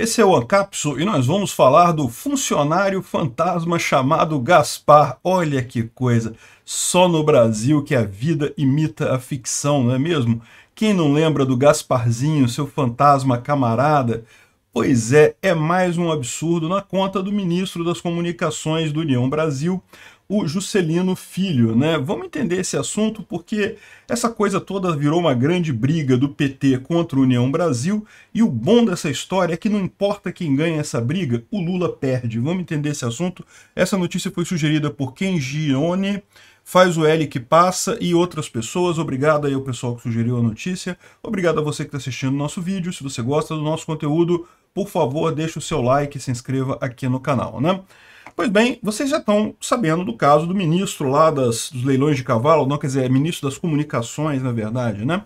Esse é o Ancapso e nós vamos falar do funcionário fantasma chamado Gaspar. Olha que coisa! Só no Brasil que a vida imita a ficção, não é mesmo? Quem não lembra do Gasparzinho, seu fantasma camarada? Pois é, é mais um absurdo na conta do ministro das Comunicações do União Brasil, o Juscelino Filho, né? Vamos entender esse assunto porque essa coisa toda virou uma grande briga do PT contra o União Brasil e o bom dessa história é que não importa quem ganha essa briga, o Lula perde. Vamos entender esse assunto. Essa notícia foi sugerida por Ken Gione, faz o L que passa e outras pessoas. Obrigado aí ao pessoal que sugeriu a notícia. Obrigado a você que está assistindo o nosso vídeo. Se você gosta do nosso conteúdo, por favor, deixe o seu like e se inscreva aqui no canal, né? Pois bem, vocês já estão sabendo do caso do ministro lá das, dos leilões de cavalo, não quer dizer, é ministro das comunicações, na verdade, né?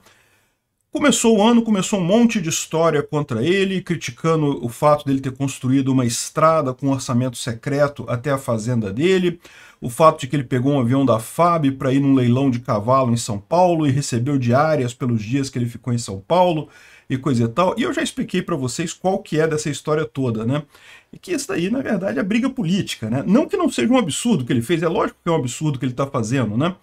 Começou o ano, começou um monte de história contra ele, criticando o fato dele ter construído uma estrada com um orçamento secreto até a fazenda dele, o fato de que ele pegou um avião da FAB para ir num leilão de cavalo em São Paulo e recebeu diárias pelos dias que ele ficou em São Paulo e coisa e tal. E eu já expliquei para vocês qual que é dessa história toda, né? E que isso daí, na verdade, é briga política, né? Não que não seja um absurdo que ele fez, é lógico que é um absurdo que ele está fazendo, né?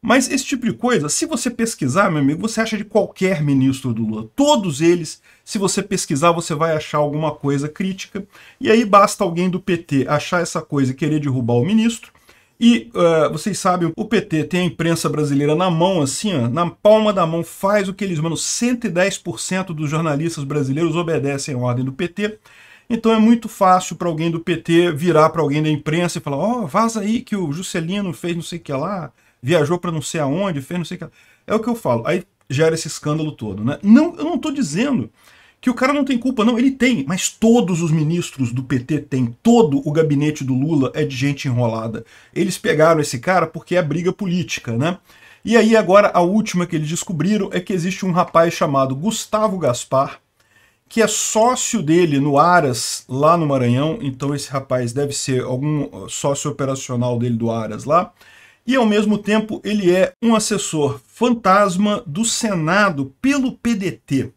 Mas esse tipo de coisa, se você pesquisar, meu amigo, você acha de qualquer ministro do Lula. Todos eles, se você pesquisar, você vai achar alguma coisa crítica. E aí basta alguém do PT achar essa coisa e querer derrubar o ministro. E uh, vocês sabem, o PT tem a imprensa brasileira na mão, assim, ó, na palma da mão, faz o que eles mandam. 110% dos jornalistas brasileiros obedecem à ordem do PT. Então é muito fácil para alguém do PT virar para alguém da imprensa e falar: ó, oh, vaza aí que o Juscelino fez não sei o que lá, viajou para não sei aonde, fez não sei o que lá. É o que eu falo. Aí gera esse escândalo todo, né? Não, eu não estou dizendo que o cara não tem culpa, não, ele tem, mas todos os ministros do PT têm, todo o gabinete do Lula é de gente enrolada. Eles pegaram esse cara porque é briga política, né? E aí agora a última que eles descobriram é que existe um rapaz chamado Gustavo Gaspar, que é sócio dele no Aras, lá no Maranhão, então esse rapaz deve ser algum uh, sócio operacional dele do Aras lá, e ao mesmo tempo ele é um assessor fantasma do Senado pelo PDT.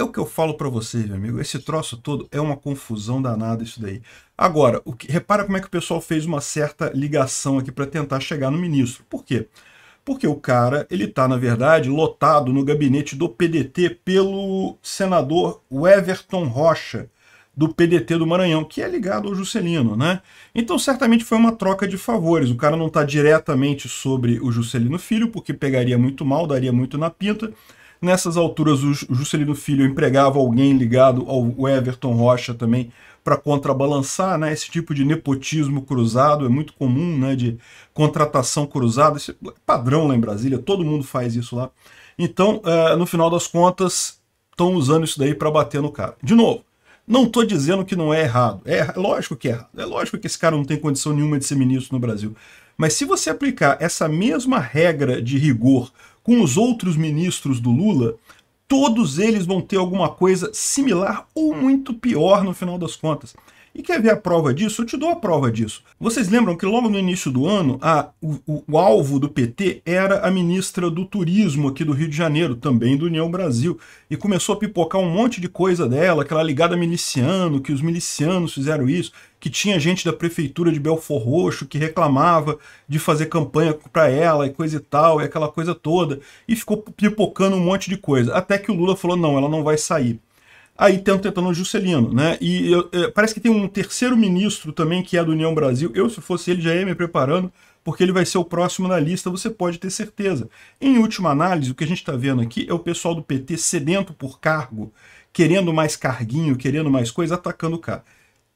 É o que eu falo para vocês, meu amigo. Esse troço todo é uma confusão danada isso daí. Agora, o que, repara como é que o pessoal fez uma certa ligação aqui para tentar chegar no ministro. Por quê? Porque o cara, ele tá, na verdade, lotado no gabinete do PDT pelo senador Everton Rocha, do PDT do Maranhão, que é ligado ao Juscelino, né? Então, certamente foi uma troca de favores. O cara não está diretamente sobre o Juscelino Filho, porque pegaria muito mal, daria muito na pinta, Nessas alturas, o Juscelino Filho empregava alguém ligado ao Everton Rocha também para contrabalançar, né? Esse tipo de nepotismo cruzado é muito comum, né? De contratação cruzada, é padrão lá em Brasília, todo mundo faz isso lá. Então, eh, no final das contas, estão usando isso daí para bater no cara. De novo, não estou dizendo que não é errado. É lógico que é errado. É lógico que esse cara não tem condição nenhuma de ser ministro no Brasil. Mas se você aplicar essa mesma regra de rigor com os outros ministros do Lula, todos eles vão ter alguma coisa similar ou muito pior no final das contas. E quer ver a prova disso? Eu te dou a prova disso. Vocês lembram que logo no início do ano, a, o, o, o, alvo do PT era a ministra do Turismo aqui do Rio de Janeiro, também do União Brasil. E começou a pipocar um monte de coisa dela, aquela ligada miliciano, que os milicianos fizeram isso, que tinha gente da prefeitura de Belfor Roxo que reclamava de fazer campanha para ela e coisa e tal, e aquela coisa toda. E ficou pipocando um monte de coisa. Até que o Lula falou: não, ela não vai sair. Aí estão tentando o Juscelino, né? E eu, é, parece que tem um terceiro ministro também que é do União Brasil. Eu, se fosse ele, já ia me preparando, porque ele vai ser o próximo na lista, você pode ter certeza. Em última análise, o que a gente está vendo aqui é o pessoal do PT sedento por cargo, querendo mais carguinho, querendo mais coisa, atacando o cara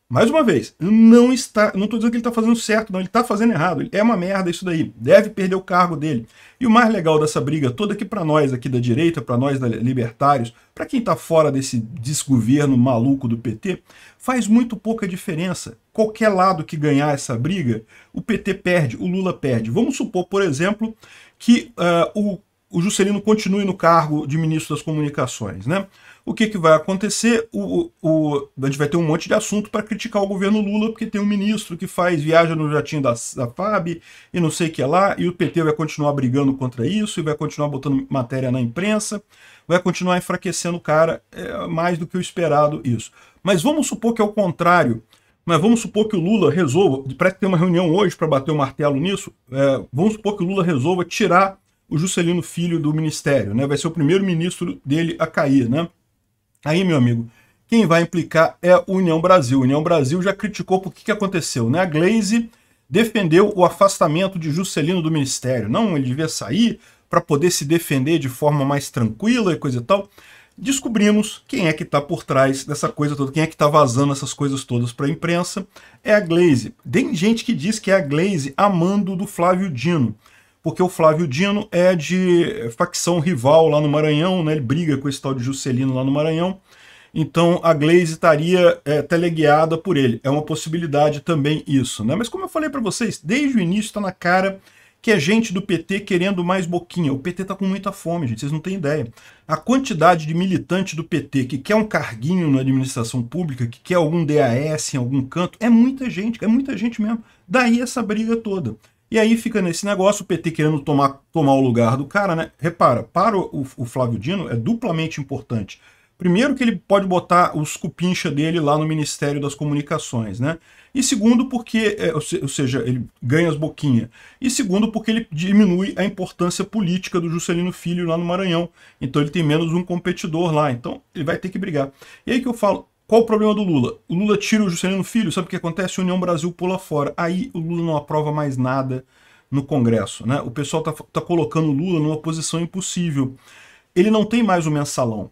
mais uma vez, não está, não estou dizendo que ele está fazendo certo, não, ele está fazendo errado, é uma merda isso daí, deve perder o cargo dele. E o mais legal dessa briga toda aqui para nós aqui da direita, para nós da libertários, para quem está fora desse desgoverno maluco do PT, faz muito pouca diferença. Qualquer lado que ganhar essa briga, o PT perde, o Lula perde. Vamos supor, por exemplo, que uh, o, o Juscelino continue no cargo de ministro das comunicações, né? o que, que vai acontecer? O, o, a gente vai ter um monte de assunto para criticar o governo Lula, porque tem um ministro que faz viaja no jatinho da, da FAB e não sei o que lá, e o PT vai continuar brigando contra isso, e vai continuar botando matéria na imprensa, vai continuar enfraquecendo o cara, é, mais do que o esperado isso. Mas vamos supor que é o contrário. Mas vamos supor que o Lula resolva, parece que tem uma reunião hoje para bater o martelo nisso, é, vamos supor que o Lula resolva tirar o Juscelino Filho do ministério, né? Vai ser o primeiro ministro dele a cair, né? Aí, meu amigo, quem vai implicar é a União Brasil. A União Brasil já criticou por que, que aconteceu, né? A Glaze defendeu o afastamento de Juscelino do ministério. Não, ele devia sair para poder se defender de forma mais tranquila e coisa e tal. Descobrimos quem é que está por trás dessa coisa toda, quem é que está vazando essas coisas todas para a imprensa. É a Glaze. Tem gente que diz que é a Glaze amando do Flávio Dino porque o Flávio Dino é de facção rival lá no Maranhão, né? ele briga com esse tal de Juscelino lá no Maranhão, então a Glaze estaria é, teleguiada por ele. É uma possibilidade também isso. Né? Mas como eu falei para vocês, desde o início está na cara que é gente do PT querendo mais boquinha. O PT está com muita fome, gente, vocês não têm ideia. A quantidade de militante do PT que quer um carguinho na administração pública, que quer algum DAS em algum canto, é muita gente, é muita gente mesmo. Daí essa briga toda. E aí fica nesse negócio, o PT querendo tomar, tomar o lugar do cara, né? Repara, para o, o Flávio Dino é duplamente importante. Primeiro que ele pode botar os cupincha dele lá no Ministério das Comunicações, né? E segundo porque, é, ou seja, ele ganha as boquinhas. E segundo porque ele diminui a importância política do Juscelino Filho lá no Maranhão. Então ele tem menos um competidor lá, então ele vai ter que brigar. E aí que eu falo, qual o problema do Lula? O Lula tira o Juscelino Filho, sabe o que acontece? A União Brasil pula fora. Aí o Lula não aprova mais nada no Congresso. Né? O pessoal está tá colocando o Lula numa posição impossível. Ele não tem mais o mensalão.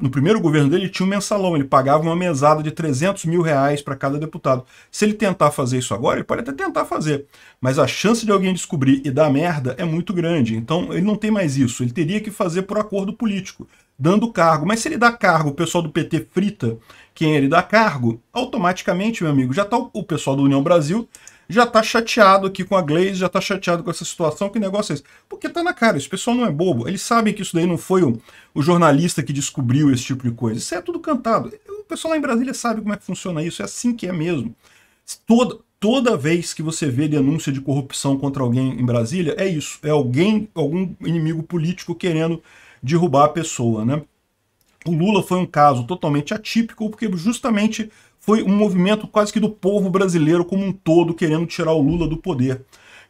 No primeiro governo dele tinha um mensalão, ele pagava uma mesada de 300 mil reais para cada deputado. Se ele tentar fazer isso agora, ele pode até tentar fazer, mas a chance de alguém descobrir e dar merda é muito grande. Então ele não tem mais isso, ele teria que fazer por acordo político dando cargo. Mas se ele dá cargo, o pessoal do PT frita quem ele dá cargo, automaticamente, meu amigo, já tá o pessoal do União Brasil já tá chateado aqui com a Glaze, já tá chateado com essa situação, que negócio é esse? Porque tá na cara, esse pessoal não é bobo, eles sabem que isso daí não foi o, o jornalista que descobriu esse tipo de coisa, isso é tudo cantado. O pessoal lá em Brasília sabe como é que funciona isso, é assim que é mesmo. Toda, toda vez que você vê denúncia de corrupção contra alguém em Brasília, é isso, é alguém, algum inimigo político querendo derrubar a pessoa, né? O Lula foi um caso totalmente atípico, porque justamente foi um movimento quase que do povo brasileiro como um todo querendo tirar o Lula do poder.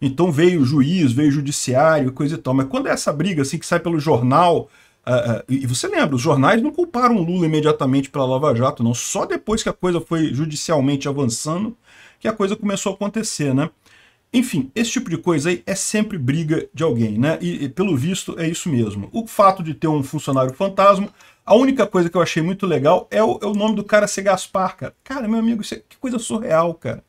Então veio o juiz, veio o judiciário, coisa e tal. Mas quando é essa briga assim que sai pelo jornal, Uh, uh, e você lembra, os jornais não culparam o Lula imediatamente pela Lava Jato, não. Só depois que a coisa foi judicialmente avançando que a coisa começou a acontecer, né? Enfim, esse tipo de coisa aí é sempre briga de alguém, né? E, e, pelo visto é isso mesmo. O fato de ter um funcionário fantasma, a única coisa que eu achei muito legal é o, é o nome do cara ser Gaspar, cara. Cara, meu amigo, é, que coisa surreal, cara.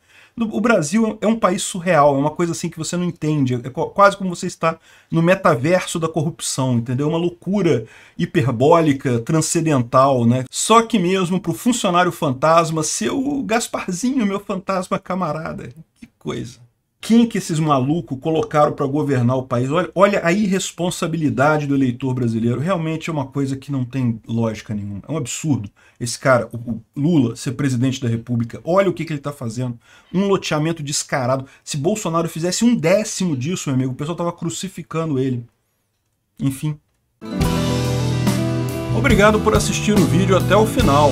O Brasil é um país surreal, é uma coisa assim que você não entende. É quase como você está no metaverso da corrupção, entendeu? Uma loucura hiperbólica, transcendental, né? Só que mesmo para o funcionário fantasma ser o Gasparzinho, meu fantasma camarada. Que coisa quem que esses malucos colocaram para governar o país. Olha, olha a irresponsabilidade do eleitor brasileiro. Realmente é uma coisa que não tem lógica nenhuma. É um absurdo esse cara, o, o Lula, ser presidente da República. Olha o que, que ele está fazendo. Um loteamento descarado. Se Bolsonaro fizesse um décimo disso, meu amigo, o pessoal estava crucificando ele. Enfim. Obrigado por assistir o vídeo até o final.